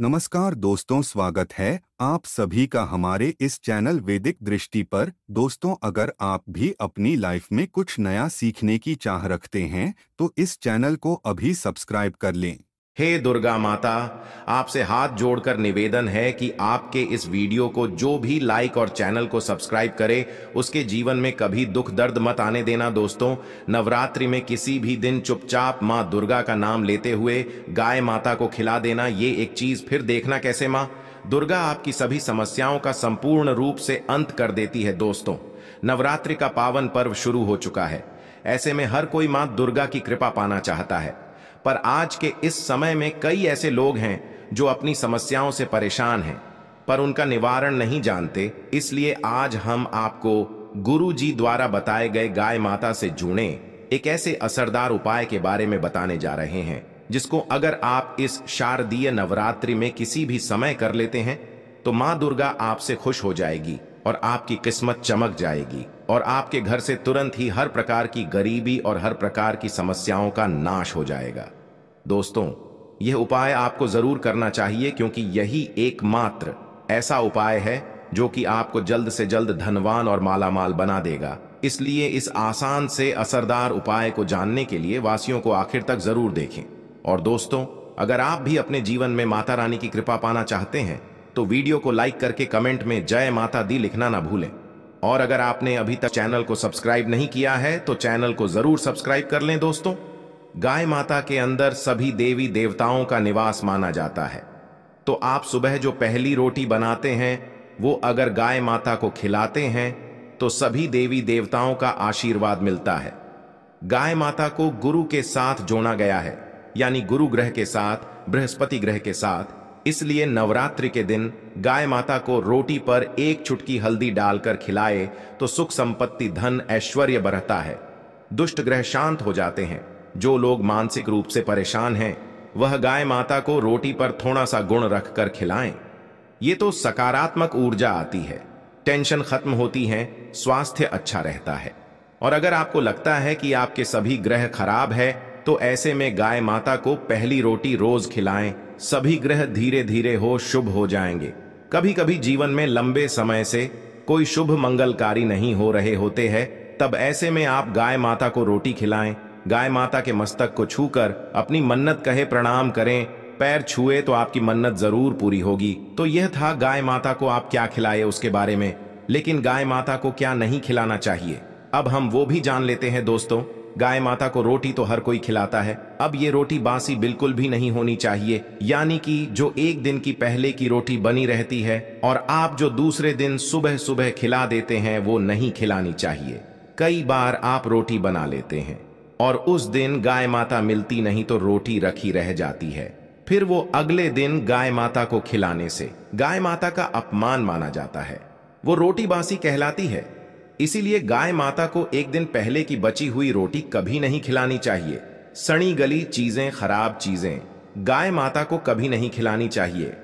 नमस्कार दोस्तों स्वागत है आप सभी का हमारे इस चैनल वैदिक दृष्टि पर दोस्तों अगर आप भी अपनी लाइफ में कुछ नया सीखने की चाह रखते हैं तो इस चैनल को अभी सब्सक्राइब कर लें हे दुर्गा माता आपसे हाथ जोड़कर निवेदन है कि आपके इस वीडियो को जो भी लाइक और चैनल को सब्सक्राइब करे उसके जीवन में कभी दुख दर्द मत आने देना दोस्तों नवरात्रि में किसी भी दिन चुपचाप माँ दुर्गा का नाम लेते हुए गाय माता को खिला देना ये एक चीज फिर देखना कैसे माँ दुर्गा आपकी सभी समस्याओं का संपूर्ण रूप से अंत कर देती है दोस्तों नवरात्रि का पावन पर्व शुरू हो चुका है ऐसे में हर कोई माँ दुर्गा की कृपा पाना चाहता है पर आज के इस समय में कई ऐसे लोग हैं जो अपनी समस्याओं से परेशान हैं पर उनका निवारण नहीं जानते इसलिए आज हम आपको गुरु जी द्वारा बताए गए गाय माता से जुड़े एक ऐसे असरदार उपाय के बारे में बताने जा रहे हैं जिसको अगर आप इस शारदीय नवरात्रि में किसी भी समय कर लेते हैं तो मां दुर्गा आपसे खुश हो जाएगी और आपकी किस्मत चमक जाएगी और आपके घर से तुरंत ही हर प्रकार की गरीबी और हर प्रकार की समस्याओं का नाश हो जाएगा दोस्तों यह उपाय आपको जरूर करना चाहिए क्योंकि यही एकमात्र ऐसा उपाय है जो कि आपको जल्द से जल्द धनवान और मालामाल बना देगा इसलिए इस आसान से असरदार उपाय को जानने के लिए वासियों को आखिर तक जरूर देखें और दोस्तों अगर आप भी अपने जीवन में माता रानी की कृपा पाना चाहते हैं तो वीडियो को लाइक करके कमेंट में जय माता दी लिखना ना भूलें और अगर आपने अभी तक चैनल को सब्सक्राइब नहीं किया है तो चैनल को जरूर सब्सक्राइब कर लें दोस्तों गाय माता के अंदर सभी देवी देवताओं का निवास माना जाता है तो आप सुबह जो पहली रोटी बनाते हैं वो अगर गाय माता को खिलाते हैं तो सभी देवी देवताओं का आशीर्वाद मिलता है गाय माता को गुरु के साथ जोड़ा गया है यानी गुरु ग्रह के साथ बृहस्पति ग्रह के साथ इसलिए नवरात्रि के दिन गाय माता को रोटी पर एक चुटकी हल्दी डालकर खिलाए तो सुख संपत्ति धन ऐश्वर्य बढ़ता है दुष्ट ग्रह शांत हो जाते हैं जो लोग मानसिक रूप से परेशान हैं वह गाय माता को रोटी पर थोड़ा सा गुण रखकर खिलाएं ये तो सकारात्मक ऊर्जा आती है टेंशन खत्म होती है स्वास्थ्य अच्छा रहता है और अगर आपको लगता है कि आपके सभी ग्रह खराब है तो ऐसे में गाय माता को पहली रोटी रोज खिलाएं सभी ग्रह धीरे धीरे हो शुभ हो जाएंगे कभी कभी जीवन में लंबे समय से कोई शुभ मंगलकारी नहीं हो रहे होते हैं तब ऐसे में आप गाय माता को रोटी खिलाएं गाय माता के मस्तक को छूकर अपनी मन्नत कहे प्रणाम करें पैर छुए तो आपकी मन्नत जरूर पूरी होगी तो यह था गाय माता को आप क्या खिलाए उसके बारे में लेकिन गाय माता को क्या नहीं खिलाना चाहिए अब हम वो भी जान लेते हैं दोस्तों गाय माता को रोटी तो हर कोई खिलाता है अब ये रोटी बासी बिल्कुल भी नहीं होनी चाहिए यानी कि जो एक दिन की पहले की रोटी बनी रहती है और आप जो दूसरे दिन सुबह सुबह खिला देते हैं वो नहीं खिलानी चाहिए कई बार आप रोटी बना लेते हैं और उस दिन गाय माता मिलती नहीं तो रोटी रखी रह जाती है फिर वो अगले दिन गाय माता को खिलाने से गाय माता का अपमान माना जाता है वो रोटी बासी कहलाती है इसीलिए गाय माता को एक दिन पहले की बची हुई रोटी कभी नहीं खिलानी चाहिए सड़ी गली चीजें खराब चीजें गाय माता को कभी नहीं खिलानी चाहिए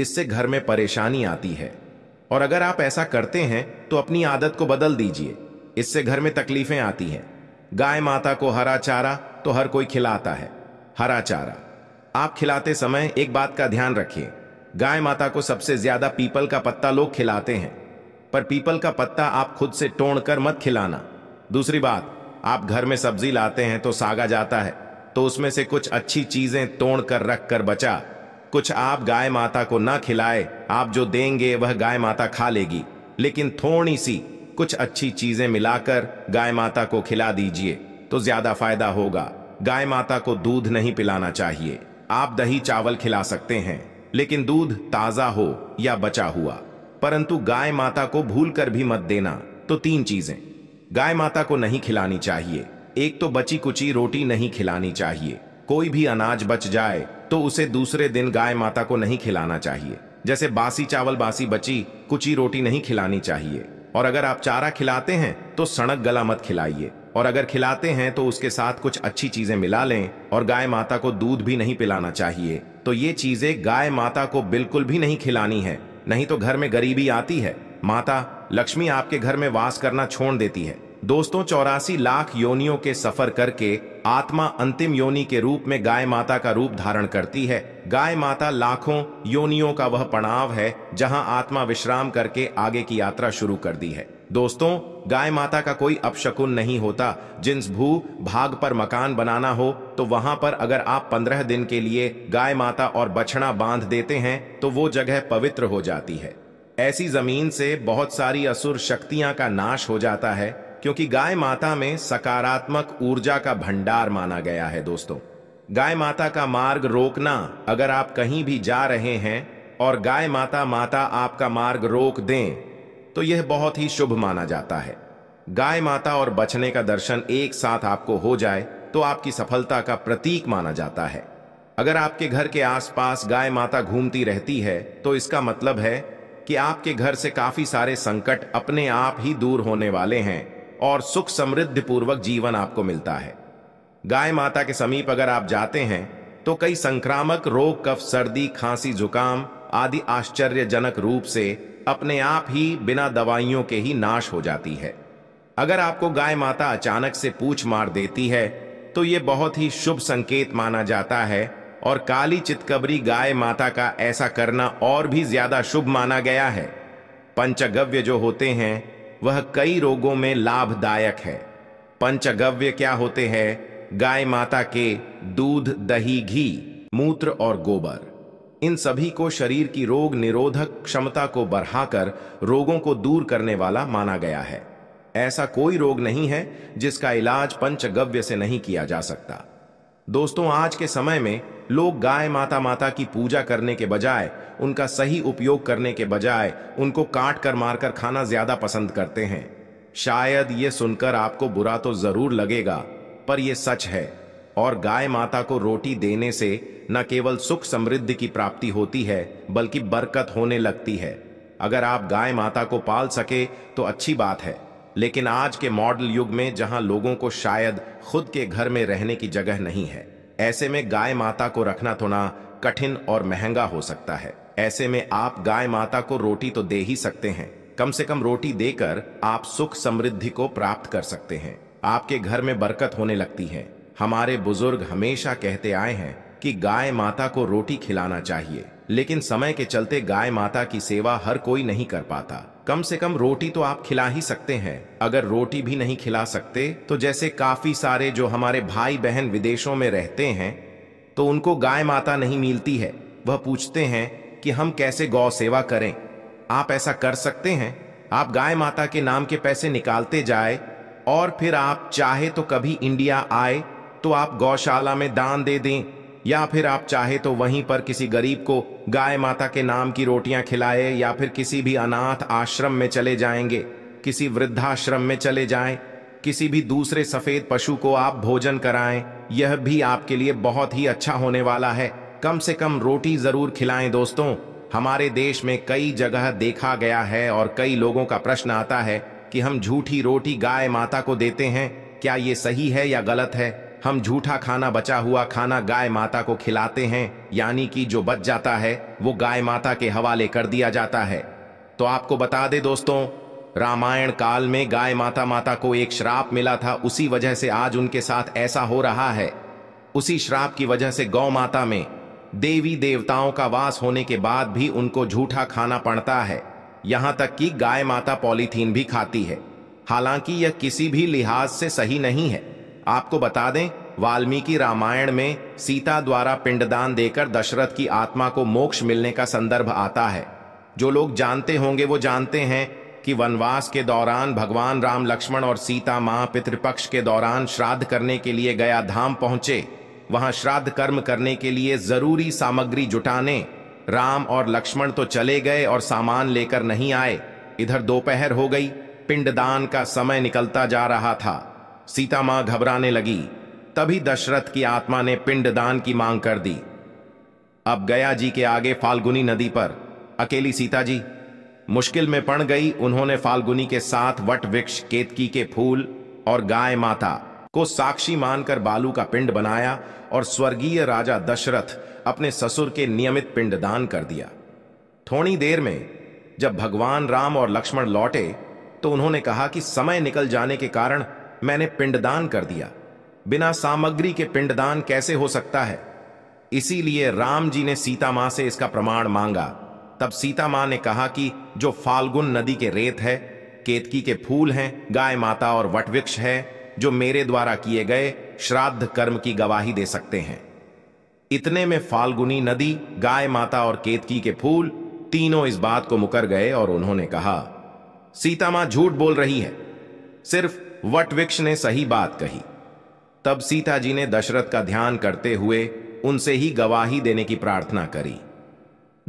इससे घर में परेशानी आती है और अगर आप ऐसा करते हैं तो अपनी आदत को बदल दीजिए इससे घर में तकलीफें आती हैं गाय माता को हरा चारा तो हर कोई खिलाता है हरा चारा आप खिलाते समय एक बात का ध्यान रखिए गाय माता को सबसे ज्यादा पीपल का पत्ता लोग खिलाते हैं पर पीपल का पत्ता आप खुद से टोड़ कर मत खिलाना दूसरी बात आप घर में सब्जी लाते हैं तो सागा जाता है तो उसमें से कुछ अच्छी चीजें तोड़ कर रख कर बचा कुछ आप गाय माता को ना खिलाए आप जो देंगे वह गाय माता खा लेगी लेकिन थोड़ी सी कुछ अच्छी चीजें मिलाकर गाय माता को खिला दीजिए तो ज्यादा फायदा होगा गाय माता को दूध नहीं पिलाना चाहिए आप दही चावल खिला सकते हैं लेकिन दूध ताजा हो या बचा हुआ परंतु गाय माता को भूल कर भी मत देना तो तीन चीजें गाय माता को नहीं खिलानी चाहिए एक तो बची कुची रोटी नहीं खिलानी चाहिए कोई भी अनाज बच जाए तो उसे दूसरे दिन गाय माता को नहीं खिलाना चाहिए जैसे बासी चावल बासी बची कुची रोटी नहीं खिलानी चाहिए और अगर आप चारा खिलाते हैं तो सड़क गला मत खिलाइए और अगर खिलाते हैं तो उसके साथ कुछ अच्छी चीजें मिला लें और गाय माता को दूध भी नहीं पिलाना चाहिए तो ये चीजें गाय माता को बिल्कुल भी नहीं खिलानी है नहीं तो घर में गरीबी आती है माता लक्ष्मी आपके घर में वास करना छोड़ देती है दोस्तों चौरासी लाख योनियों के सफर करके आत्मा अंतिम योनि के रूप में गाय माता का रूप धारण करती है गाय माता लाखों योनियों का वह पड़ाव है जहां आत्मा विश्राम करके आगे की यात्रा शुरू कर दी है दोस्तों गाय माता का कोई अपशकुन नहीं होता जिन्स भू भाग पर मकान बनाना हो तो वहां पर अगर आप पंद्रह दिन के लिए गाय माता और बछड़ा बांध देते हैं तो वो जगह पवित्र हो जाती है ऐसी जमीन से बहुत सारी असुर शक्तियां का नाश हो जाता है क्योंकि गाय माता में सकारात्मक ऊर्जा का भंडार माना गया है दोस्तों गाय माता का मार्ग रोकना अगर आप कहीं भी जा रहे हैं और गाय माता माता आपका मार्ग रोक दें तो यह बहुत ही शुभ माना जाता है गाय माता और बचने का दर्शन एक साथ आपको हो जाए तो आपकी सफलता का प्रतीक माना जाता है अगर आपके घर के आसपास गाय माता घूमती रहती है तो इसका मतलब है कि आपके घर से काफी सारे संकट अपने आप ही दूर होने वाले हैं और सुख समृद्धि पूर्वक जीवन आपको मिलता है गाय माता के समीप अगर आप जाते हैं तो कई संक्रामक रोग कफ सर्दी खांसी जुकाम आदि आश्चर्यजनक रूप से अपने आप ही बिना दवाइयों के ही नाश हो जाती है अगर आपको गाय माता अचानक से पूछ मार देती है तो ये बहुत ही शुभ संकेत माना जाता है और काली चितकबरी गाय माता का ऐसा करना और भी ज्यादा शुभ माना गया है पंचगव्य जो होते हैं वह कई रोगों में लाभदायक है पंचगव्य क्या होते हैं गाय माता के दूध दही घी मूत्र और गोबर इन सभी को शरीर की रोग निरोधक क्षमता को बढ़ाकर रोगों को दूर करने वाला माना गया है ऐसा कोई रोग नहीं है जिसका इलाज पंचगव्य से नहीं किया जा सकता दोस्तों आज के समय में लोग गाय माता माता की पूजा करने के बजाय उनका सही उपयोग करने के बजाय उनको काट कर मारकर खाना ज्यादा पसंद करते हैं शायद ये सुनकर आपको बुरा तो जरूर लगेगा पर यह सच है और गाय माता को रोटी देने से न केवल सुख समृद्धि की प्राप्ति होती है बल्कि बरकत होने लगती है अगर आप गाय माता को पाल सके तो अच्छी बात है लेकिन आज के मॉडल युग में जहां लोगों को शायद खुद के घर में रहने की जगह नहीं है ऐसे में गाय माता को रखना थोड़ा तो कठिन और महंगा हो सकता है ऐसे में आप गाय माता को रोटी तो दे ही सकते हैं कम से कम रोटी देकर आप सुख समृद्धि को प्राप्त कर सकते हैं आपके घर में बरकत होने लगती है हमारे बुजुर्ग हमेशा कहते आए हैं कि गाय माता को रोटी खिलाना चाहिए लेकिन समय के चलते गाय माता की सेवा हर कोई नहीं कर पाता कम से कम रोटी तो आप खिला ही सकते हैं अगर रोटी भी नहीं खिला सकते तो जैसे काफी सारे जो हमारे भाई बहन विदेशों में रहते हैं तो उनको गाय माता नहीं मिलती है वह पूछते हैं कि हम कैसे गौ सेवा करें आप ऐसा कर सकते हैं आप गाय माता के नाम के पैसे निकालते जाए और फिर आप चाहे तो कभी इंडिया आए तो आप गौशाला में दान दे दें या फिर आप चाहे तो वहीं पर किसी गरीब को गाय माता के नाम की रोटियां खिलाए या फिर किसी भी अनाथ आश्रम में चले जाएंगे किसी वृद्धाश्रम में चले जाए किसी भी दूसरे सफेद पशु को आप भोजन कराएं, यह भी आपके लिए बहुत ही अच्छा होने वाला है कम से कम रोटी जरूर खिलाएं दोस्तों हमारे देश में कई जगह देखा गया है और कई लोगों का प्रश्न आता है कि हम झूठी रोटी गाय माता को देते हैं क्या ये सही है या गलत है हम झूठा खाना बचा हुआ खाना गाय माता को खिलाते हैं यानी कि जो बच जाता है वो गाय माता के हवाले कर दिया जाता है तो आपको बता दे दोस्तों रामायण काल में गाय माता माता को एक श्राप मिला था उसी वजह से आज उनके साथ ऐसा हो रहा है उसी श्राप की वजह से गौ माता में देवी देवताओं का वास होने के बाद भी उनको झूठा खाना पड़ता है यहां तक कि गाय माता पॉलीथीन भी खाती है हालांकि यह किसी भी लिहाज से सही नहीं है आपको बता दें वाल्मीकि रामायण में सीता द्वारा पिंडदान देकर दशरथ की आत्मा को मोक्ष मिलने का संदर्भ आता है जो लोग जानते होंगे वो जानते हैं कि वनवास के दौरान भगवान राम लक्ष्मण और सीता मां पितृपक्ष के दौरान श्राद्ध करने के लिए गया धाम पहुंचे वहां श्राद्ध कर्म करने के लिए जरूरी सामग्री जुटाने राम और लक्ष्मण तो चले गए और सामान लेकर नहीं आए इधर दोपहर हो गई पिंडदान का समय निकलता जा रहा था सीता मां घबराने लगी तभी दशरथ की आत्मा ने पिंडदान की मांग कर दी अब गया जी के आगे फाल्गुनी नदी पर अकेली सीता जी मुश्किल में पड़ गई उन्होंने फाल्गुनी के साथ वट वृक्ष केतकी के फूल और गाय माता को साक्षी मानकर बालू का पिंड बनाया और स्वर्गीय राजा दशरथ अपने ससुर के नियमित पिंडदान कर दिया थोड़ी देर में जब भगवान राम और लक्ष्मण लौटे तो उन्होंने कहा कि समय निकल जाने के कारण मैंने पिंडदान कर दिया बिना सामग्री के पिंडदान कैसे हो सकता है इसीलिए राम जी ने सीता मां से इसका प्रमाण मांगा तब सीता मां ने कहा कि जो फाल्गुन नदी के रेत है केतकी के फूल हैं गाय माता और वटवृक्ष है जो मेरे द्वारा किए गए श्राद्ध कर्म की गवाही दे सकते हैं इतने में फाल्गुनी नदी गाय माता और केतकी के फूल तीनों इस बात को मुकर गए और उन्होंने कहा सीता मां झूठ बोल रही है सिर्फ वटवृक्ष ने सही बात कही तब सीता जी ने दशरथ का ध्यान करते हुए उनसे ही गवाही देने की प्रार्थना करी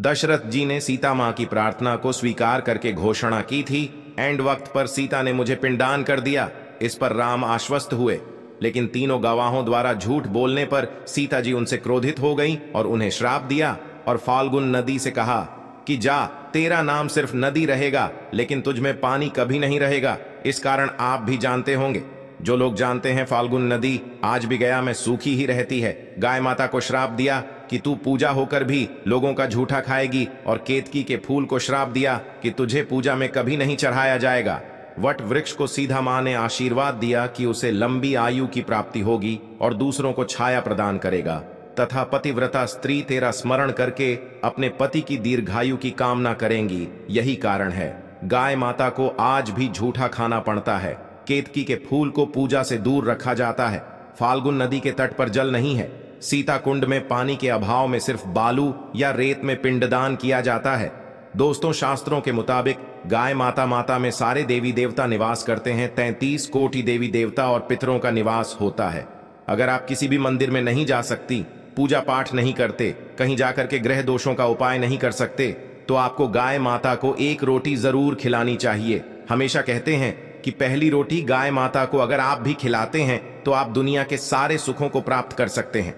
दशरथ जी ने सीता मां की प्रार्थना को स्वीकार करके घोषणा की थी एंड वक्त पर सीता ने मुझे पिंडान कर दिया इस पर राम आश्वस्त हुए लेकिन तीनों गवाहों द्वारा झूठ बोलने पर सीता जी उनसे क्रोधित हो गई और उन्हें श्राप दिया और फाल्गुन नदी से कहा कि जा तेरा नाम सिर्फ नदी रहेगा लेकिन तुझमें पानी कभी नहीं रहेगा इस कारण आप भी जानते होंगे जो लोग जानते हैं फाल्गुन नदी आज भी गया में सूखी ही रहती है गाय माता को श्राप दिया कि तू पूजा होकर भी लोगों का झूठा खाएगी और केतकी के फूल को श्राप दिया कि तुझे पूजा में कभी नहीं चढ़ाया जाएगा वट वृक्ष को सीधा माँ ने आशीर्वाद दिया कि उसे लंबी आयु की प्राप्ति होगी और दूसरों को छाया प्रदान करेगा तथा पतिव्रता स्त्री तेरा स्मरण करके अपने पति की दीर्घायु की कामना करेंगी यही कारण है गाय माता को आज भी झूठा खाना पड़ता है केतकी के फूल को पूजा से दूर रखा जाता है फाल्गुन नदी के तट पर जल नहीं है सीता कुंड में पानी के अभाव में सिर्फ बालू या रेत में पिंडदान किया जाता है दोस्तों शास्त्रों के मुताबिक गाय माता माता में सारे देवी देवता निवास करते हैं तैंतीस कोटि देवी देवता और पितरों का निवास होता है अगर आप किसी भी मंदिर में नहीं जा सकती पूजा पाठ नहीं करते कहीं जाकर के ग्रह दोषों का उपाय नहीं कर सकते तो आपको गाय माता को एक रोटी जरूर खिलानी चाहिए हमेशा कहते हैं कि पहली रोटी गाय माता को अगर आप भी खिलाते हैं तो आप दुनिया के सारे सुखों को प्राप्त कर सकते हैं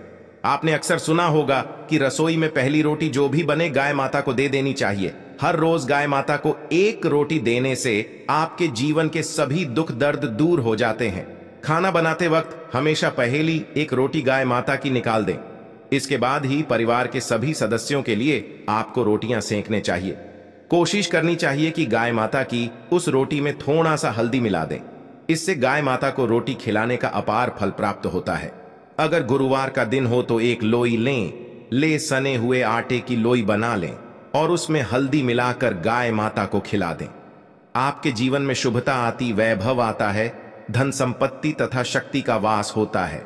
आपने अक्सर सुना होगा कि रसोई में पहली रोटी जो भी बने गाय माता को दे देनी चाहिए हर रोज गाय माता को एक रोटी देने से आपके जीवन के सभी दुख दर्द दूर हो जाते हैं खाना बनाते वक्त हमेशा पहली एक रोटी गाय माता की निकाल दें इसके बाद ही परिवार के सभी सदस्यों के लिए आपको रोटियां सेंकने चाहिए कोशिश करनी चाहिए कि गाय माता की उस रोटी में थोड़ा सा हल्दी मिला दें इससे गाय माता को रोटी खिलाने का अपार फल प्राप्त होता है अगर गुरुवार का दिन हो तो एक लोई लें ले सने हुए आटे की लोई बना लें और उसमें हल्दी मिलाकर गाय माता को खिला दें आपके जीवन में शुभता आती वैभव आता है धन संपत्ति तथा शक्ति का वास होता है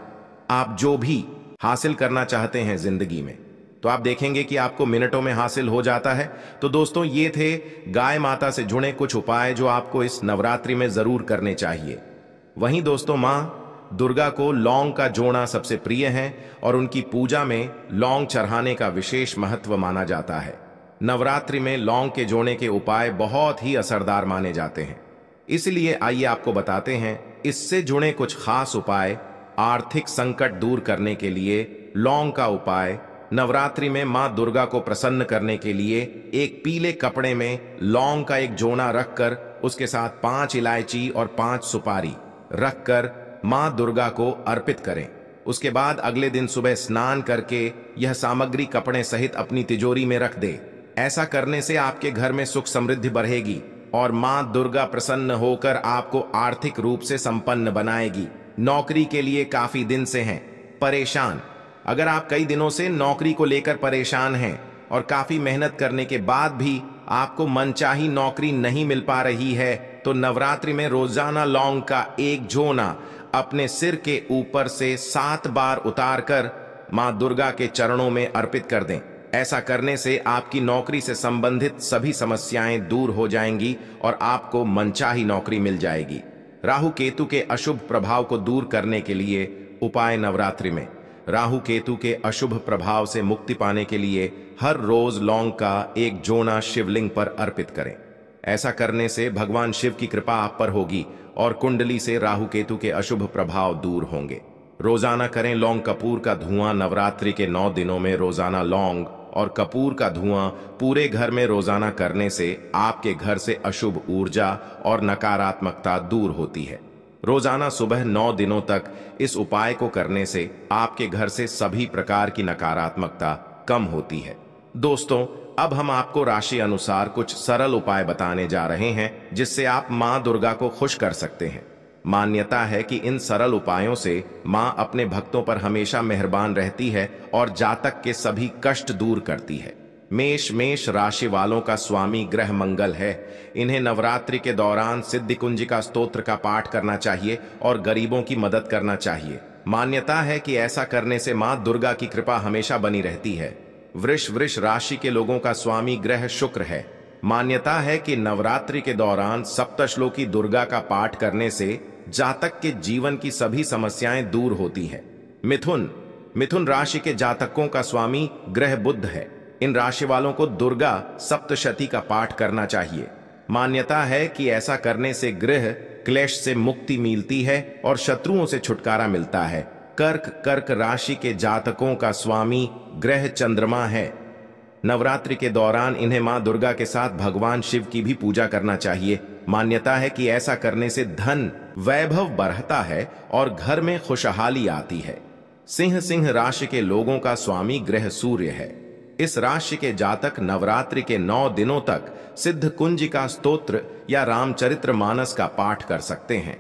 आप जो भी हासिल करना चाहते हैं जिंदगी में तो आप देखेंगे कि आपको मिनटों में हासिल हो जाता है तो दोस्तों ये थे गाय माता से जुड़े कुछ उपाय जो आपको इस नवरात्रि में जरूर करने चाहिए वहीं दोस्तों माँ दुर्गा को लौंग का जोड़ा सबसे प्रिय है और उनकी पूजा में लौंग चढ़ाने का विशेष महत्व माना जाता है नवरात्रि में लौंग के जोड़े के उपाय बहुत ही असरदार माने जाते हैं इसलिए आइए आपको बताते हैं इससे जुड़े कुछ खास उपाय आर्थिक संकट दूर करने के लिए लौंग का उपाय नवरात्रि में मां दुर्गा को प्रसन्न करने के लिए एक पीले कपड़े में लौंग का एक जोड़ा रखकर उसके साथ पांच इलायची और पांच सुपारी रखकर मां दुर्गा को अर्पित करें उसके बाद अगले दिन सुबह स्नान करके यह सामग्री कपड़े सहित अपनी तिजोरी में रख दे ऐसा करने से आपके घर में सुख समृद्धि बढ़ेगी और मां दुर्गा प्रसन्न होकर आपको आर्थिक रूप से संपन्न बनाएगी नौकरी के लिए काफी दिन से हैं परेशान अगर आप कई दिनों से नौकरी को लेकर परेशान हैं और काफी मेहनत करने के बाद भी आपको मनचाही नौकरी नहीं मिल पा रही है तो नवरात्रि में रोजाना लौंग का एक झोना अपने सिर के ऊपर से सात बार उतार कर माँ दुर्गा के चरणों में अर्पित कर दें ऐसा करने से आपकी नौकरी से संबंधित सभी समस्याएं दूर हो जाएंगी और आपको मनचाही नौकरी मिल जाएगी राहु केतु के अशुभ प्रभाव को दूर करने के लिए उपाय नवरात्रि में राहु केतु के अशुभ प्रभाव से मुक्ति पाने के लिए हर रोज लौंग का एक जोना शिवलिंग पर अर्पित करें ऐसा करने से भगवान शिव की कृपा आप पर होगी और कुंडली से राहु केतु के अशुभ प्रभाव दूर होंगे रोजाना करें लौंग कपूर का धुआं नवरात्रि के नौ दिनों में रोजाना लौंग और कपूर का धुआं पूरे घर में रोजाना करने से आपके घर से अशुभ ऊर्जा और नकारात्मकता दूर होती है रोजाना सुबह नौ दिनों तक इस उपाय को करने से आपके घर से सभी प्रकार की नकारात्मकता कम होती है दोस्तों अब हम आपको राशि अनुसार कुछ सरल उपाय बताने जा रहे हैं जिससे आप मां दुर्गा को खुश कर सकते हैं मान्यता है कि इन सरल उपायों से माँ अपने भक्तों पर हमेशा मेहरबान रहती है और जातक के सभी कष्ट दूर करती है मेष मेष राशि वालों का स्वामी ग्रह मंगल है इन्हें नवरात्रि के दौरान सिद्धि कुंजी का स्त्रोत्र का पाठ करना चाहिए और गरीबों की मदद करना चाहिए मान्यता है कि ऐसा करने से माँ दुर्गा की कृपा हमेशा बनी रहती है वृष वृष राशि के लोगों का स्वामी ग्रह शुक्र है मान्यता है कि नवरात्रि के दौरान सप्तश्लोकी दुर्गा का पाठ करने से जातक के जीवन की सभी समस्याएं दूर होती हैं मिथुन मिथुन राशि के जातकों का स्वामी ग्रह बुद्ध है इन राशि वालों को दुर्गा सप्तशती का पाठ करना चाहिए मान्यता है कि ऐसा करने से ग्रह क्लेश से मुक्ति मिलती है और शत्रुओं से छुटकारा मिलता है कर्क कर्क राशि के जातकों का स्वामी ग्रह चंद्रमा है नवरात्रि के दौरान इन्हें मां दुर्गा के साथ भगवान शिव की भी पूजा करना चाहिए मान्यता है कि ऐसा करने से धन वैभव बढ़ता है और घर में खुशहाली आती है सिंह सिंह राशि के लोगों का स्वामी ग्रह सूर्य है इस राशि के जातक नवरात्रि के नौ दिनों तक सिद्ध कुंज का स्त्रोत्र या रामचरित्र मानस का पाठ कर सकते हैं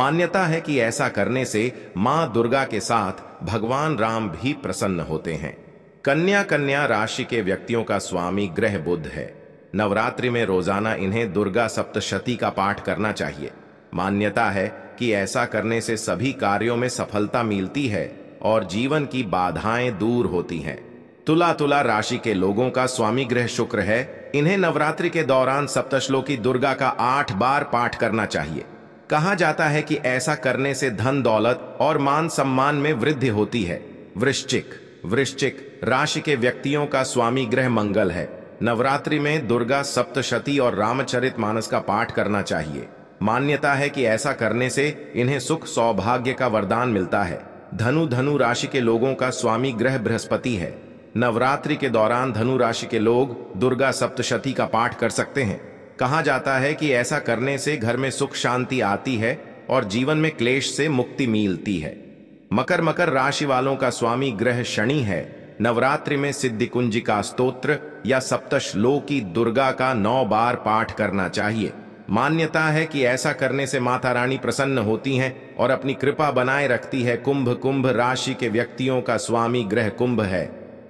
मान्यता है कि ऐसा करने से मां दुर्गा के साथ भगवान राम भी प्रसन्न होते हैं कन्या कन्या राशि के व्यक्तियों का स्वामी ग्रह बुद्ध है नवरात्रि में रोजाना इन्हें दुर्गा सप्तशती का पाठ करना चाहिए मान्यता है कि ऐसा करने से सभी कार्यों में सफलता मिलती है और जीवन की बाधाएं दूर होती हैं तुला तुला राशि के लोगों का स्वामी ग्रह शुक्र है इन्हें नवरात्रि के दौरान सप्तश्लोकी दुर्गा का आठ बार पाठ करना चाहिए कहा जाता है कि ऐसा करने से धन दौलत और मान सम्मान में वृद्धि होती है वृश्चिक वृश्चिक राशि के व्यक्तियों का स्वामी ग्रह मंगल है नवरात्रि में दुर्गा सप्तशती और रामचरित मानस का पाठ करना चाहिए मान्यता है कि ऐसा करने से इन्हें सुख सौभाग्य का वरदान मिलता है धनु धनु राशि के लोगों का स्वामी ग्रह बृहस्पति है नवरात्रि के दौरान धनु राशि के लोग दुर्गा सप्तशती का पाठ कर सकते हैं कहा जाता है कि ऐसा करने से घर में सुख शांति आती है और जीवन में क्लेश से मुक्ति मिलती है मकर मकर राशि वालों का स्वामी ग्रह शनि है नवरात्रि में सिद्धिकुंजी का स्तोत्र या सप्तश्लोकी दुर्गा का नौ बार पाठ करना चाहिए मान्यता है कि ऐसा करने से माता रानी प्रसन्न होती हैं और अपनी कृपा बनाए रखती है कुंभ कुंभ राशि के व्यक्तियों का स्वामी ग्रह कुंभ है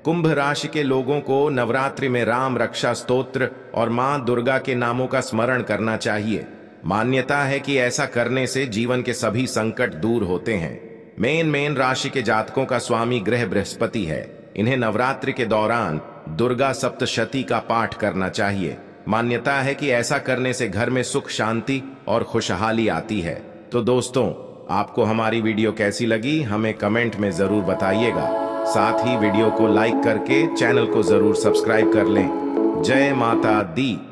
कुंभ राशि के लोगों को नवरात्रि में राम रक्षा स्तोत्र और मां दुर्गा के नामों का स्मरण करना चाहिए मान्यता है कि ऐसा करने से जीवन के सभी संकट दूर होते हैं मेन मेन राशि के जातकों का स्वामी ग्रह बृहस्पति है इन्हें नवरात्र के दौरान दुर्गा सप्तशती का पाठ करना चाहिए मान्यता है कि ऐसा करने से घर में सुख शांति और खुशहाली आती है तो दोस्तों आपको हमारी वीडियो कैसी लगी हमें कमेंट में जरूर बताइएगा साथ ही वीडियो को लाइक करके चैनल को जरूर सब्सक्राइब कर लें जय माता दी